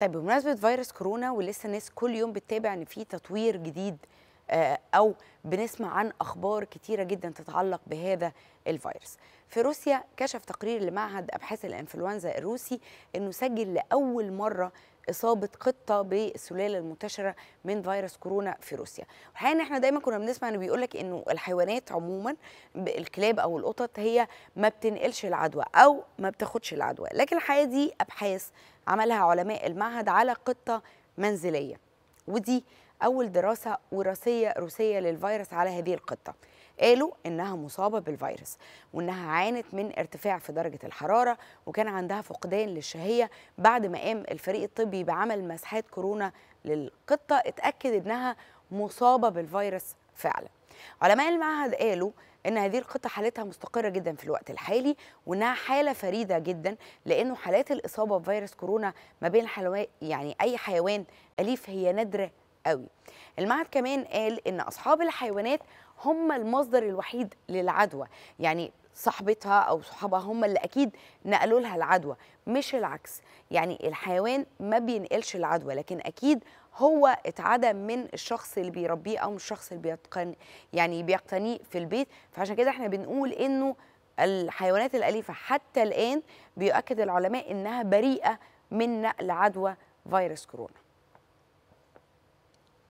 طيب بمناسبة فيروس كورونا ولسه الناس كل يوم بتتابع ان في تطوير جديد آه، او بنسمع عن اخبار كتيره جدا تتعلق بهذا الفيروس. في روسيا كشف تقرير لمعهد ابحاث الانفلونزا الروسي انه سجل لاول مره اصابه قطه بالسلاله المنتشره من فيروس كورونا في روسيا الحقيقه ان احنا دايما كنا بنسمع انه بيقولك انه الحيوانات عموما الكلاب او القطط هي ما بتنقلش العدوى او ما بتاخدش العدوى لكن الحقيقه دي ابحاث عملها علماء المعهد على قطه منزليه ودي أول دراسة وراثية روسية للفيروس على هذه القطة قالوا إنها مصابة بالفيروس وإنها عانت من ارتفاع في درجة الحرارة وكان عندها فقدان للشهية بعد ما قام الفريق الطبي بعمل مسحات كورونا للقطة اتأكد إنها مصابة بالفيروس فعلا علماء المعهد قالوا ان هذه القطه حالتها مستقره جدا في الوقت الحالي وانها حاله فريده جدا لانه حالات الاصابه بفيروس كورونا ما بين حلوان يعني اي حيوان اليف هي نادره قوي المعهد كمان قال ان اصحاب الحيوانات هم المصدر الوحيد للعدوى يعني صاحبتها او صحابها هم اللي اكيد نقلوا لها العدوى مش العكس يعني الحيوان ما بينقلش العدوى لكن اكيد هو اتعدى من الشخص اللي بيربيه او من الشخص اللي بيتقن يعني بيقتنيه في البيت فعشان كده احنا بنقول انه الحيوانات الاليفه حتى الان بيؤكد العلماء انها بريئه من نقل عدوى فيروس كورونا